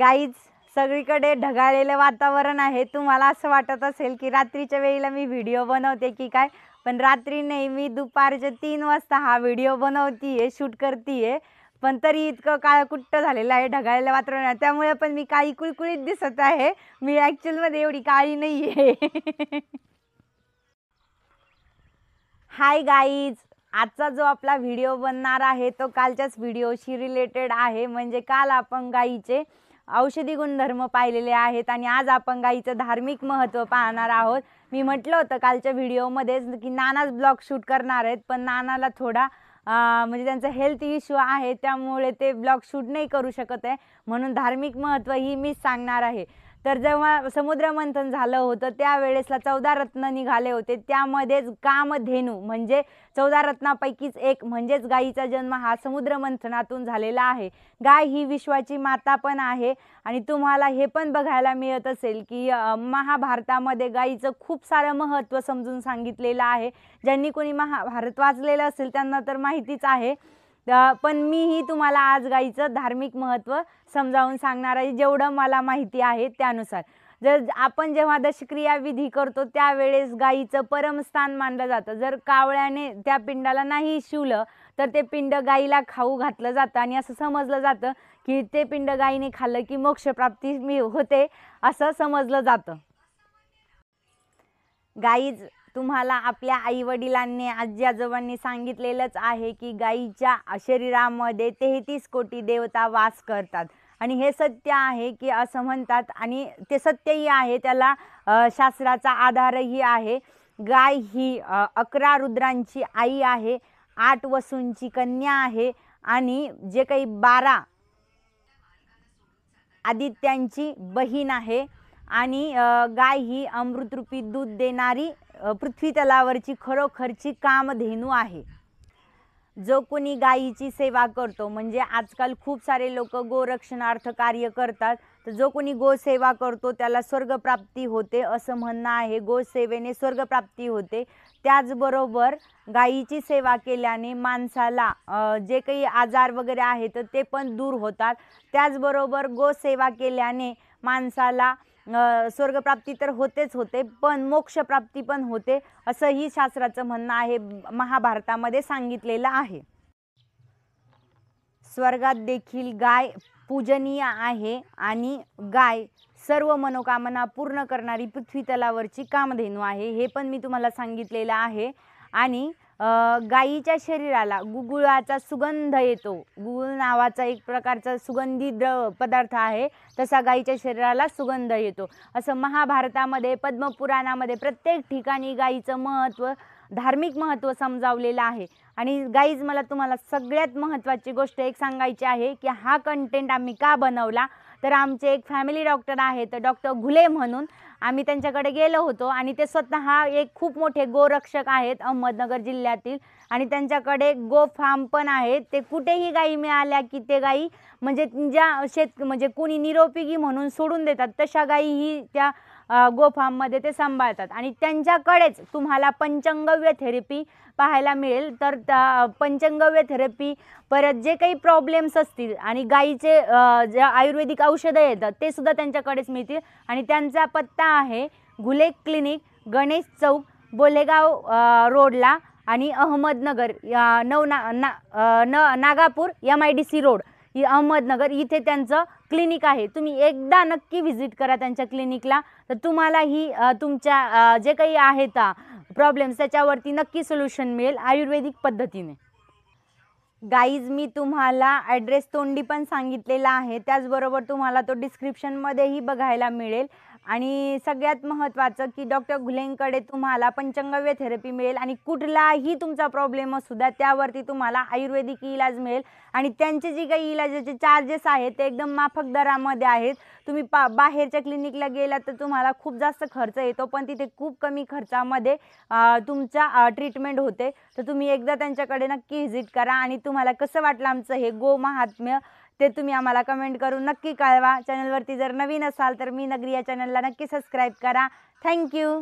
guys सगळीकडे ढगाळलेलं वातावरण आहे तुम्हाला असं वाटत असेल की रात्रीच्या वेळेला मी व्हिडिओ बनवते की काय पण रात्री नाही मी दुपारचे तीन वाजता हा व्हिडिओ बनवती आहे शूट करते आहे पण तरी इतकं काळ कुट्ट झालेलं आहे ढगाळलेलं वातावरण आहे त्यामुळे पण मी काळी कुळकुळीत दिसत आहे मी ॲक्च्युअलमध्ये एवढी काळी नाही आहे हाय गाईज आजचा जो आपला व्हिडिओ बनणार आहे तो कालच्याच व्हिडिओशी रिलेटेड आहे म्हणजे काल आपण गाईचे औषधी गुणधर्म पाहिलेले आहेत आणि आज आपण गाईचं धार्मिक महत्त्व पाहणार आहोत मी म्हटलं होतं कालच्या व्हिडिओमध्येच की नानाच ब्लॉग शूट करणार आहेत पण नानाला थोडा म्हणजे त्यांचा हेल्थ इश्यू आहे त्यामुळे ते ब्लॉग शूट नाही करू शकत आहे म्हणून धार्मिक महत्त्व ही मीच सांगणार आहे तर जेव्हा समुद्रमंथन झालं होतं त्यावेळेसला चौदा रत्न निघाले होते त्यामध्येच कामधेनू म्हणजे चौदा रत्नापैकीच एक म्हणजेच गायीचा जन्म हा समुद्रमंथनातून झालेला आहे गाय ही विश्वाची माता पण आहे आणि तुम्हाला हे पण बघायला मिळत असेल की महाभारतामध्ये गायीचं खूप सारं महत्त्व समजून सांगितलेलं आहे ज्यांनी कोणी महाभारत वाचलेलं असेल त्यांना तर माहितीच आहे पण मीही तुम्हाला आज गाईचं धार्मिक महत्त्व समजावून सांगणार आहे जेवढं मला माहिती आहे त्यानुसार जर आपण जेव्हा दशक्रिया विधी करतो त्यावेळेस गाईचं परमस्थान मानलं जातं जर कावळ्याने त्या पिंडाला नाही शिवलं तर ते पिंड गाईला खाऊ घातलं जातं आणि असं समजलं जातं की ते पिंड गाईने खाल्लं की मोक्षप्राप्ती होते असं समजलं जातं गाई तुम्हाला आपल्या आईवडिलांनी आजी आजोबांनी सांगितलेलंच आहे की गाईच्या शरीरामध्ये तेहतीस कोटी देवता वास करतात आणि हे सत्य आहे की असं म्हणतात आणि ते सत्यही आहे त्याला शास्त्राचा आधारही आहे गाय ही अकरा रुद्रांची आई आहे आठ वसूंची कन्या आहे आणि जे काही बारा आदित्यांची बहीण आहे आणि गाय ही अमृतरूपी दूध देणारी पृथ्वी तलावरची खरोखरची कामधेनू आहे जो कोणी गायीची सेवा करतो म्हणजे आजकाल खूप सारे लोक गोरक्षणार्थ कार्य करतात तर जो कोणी गोसेवा करतो त्याला स्वर्गप्राप्ती होते असं म्हणणं आहे गोसेवेने स्वर्गप्राप्ती होते त्याचबरोबर गायीची सेवा केल्याने माणसाला जे काही आजार वगैरे आहेत तर ते पण दूर होतात त्याचबरोबर गोसेवा केल्याने माणसाला स्वर्गप्राप्ती तर होतेच होते पण मोक्षप्राप्ती पण होते असंही शास्त्राचं म्हणणं आहे महाभारतामध्ये सांगितलेलं आहे स्वर्गात देखील गाय पूजनीय आहे आणि गाय सर्व मनोकामना पूर्ण करणारी पृथ्वी तलावरची कामधेनू आहे हे पण मी तुम्हाला सांगितलेलं आहे आणि गायीच्या शरीराला गुगुळाचा सुगंध येतो गुगुळ नावाचा एक प्रकारचा सुगंधी द्र पदार्थ आहे तसा गाईच्या शरीराला सुगंध येतो असं महाभारतामध्ये पद्मपुराणामध्ये प्रत्येक ठिकाणी गाईचं महत्त्व धार्मिक महत्त्व समजावलेलं आहे आणि गाईज मला तुम्हाला सगळ्यात महत्त्वाची गोष्ट एक सांगायची आहे की हा कंटेंट आम्ही का बनवला तर आमचे एक फॅमिली डॉक्टर आहेत डॉक्टर घुले म्हणून आम्ही त्यांच्याकडे गेलो होतो आणि ते स्वतः एक खूप मोठे गोरक्षक आहेत अहमदनगर जिल्ह्यातील आणि त्यांच्याकडे गो फार्म पण आहेत ते कुठेही गाई मिळाल्या की ते गाई म्हणजे ज्या शेत म्हणजे कुणी निरोपीगी म्हणून सोडून देतात तशा गाई ही त्या गोफार्ममध्ये ते सांभाळतात आणि त्यांच्याकडेच तुम्हाला पंचंगव्य थेरपी पाहायला मिळेल तर त्या पंचंगव्य थेरपी परत जे काही प्रॉब्लेम्स असतील आणि गाईचे जे आयुर्वेदिक औषधं येतात ते सुद्धा त्यांच्याकडेच मिळतील आणि त्यांचा पत्ता आहे घुले क्लिनिक गणेश चौक बोलेगाव रोडला आणि अहमदनगर या नवना ना, ना, Nagapur M I D C road Ahmednagar इथे त्यांचं क्लिनिक आहे तुम्ही एकदा नक्की व्हिजिट करा त्यांच्या क्लिनिकला तर तुम्हाला ही तुमच्या जे काही आहेत प्रॉब्लेम्स त्याच्यावरती नक्की सोल्युशन मिळेल आयुर्वेदिक पद्धतीने गाईज मी तुम्हाला ॲड्रेस तोंडी पण सांगितलेला आहे त्याचबरोबर तुम्हाला तो डिस्क्रिप्शनमध्येही बघायला मिळेल आणि सगळ्यात महत्त्वाचं की डॉक्टर घुलेंकडे तुम्हाला पंचंगव्य थेरपी मिळेल आणि कुठलाही तुमचा प्रॉब्लेम असू द्या त्यावरती तुम्हाला आयुर्वेदिक इलाज मिळेल आणि त्यांचे जे काही इलाजाचे चार्जेस आहेत ते एकदम माफक दरामध्ये आहेत तुम्ही पा बाहेरच्या क्लिनिकला गेलात तर तुम्हाला खूप जास्त खर्च येतो पण तिथे खूप कमी खर्चामध्ये तुमचा ट्रीटमेंट होते तर तुम्ही एकदा त्यांच्याकडे नक्की व्हिजिट करा आणि तुम्हाला कसं वाटलं आमचं हे गो महात्म्य ते तुम्ही आम्हाला कमेंट करून नक्की कळवा चॅनलवरती जर नवीन असाल तर मी नगरी या चॅनलला नक्की सबस्क्राईब करा थँक्यू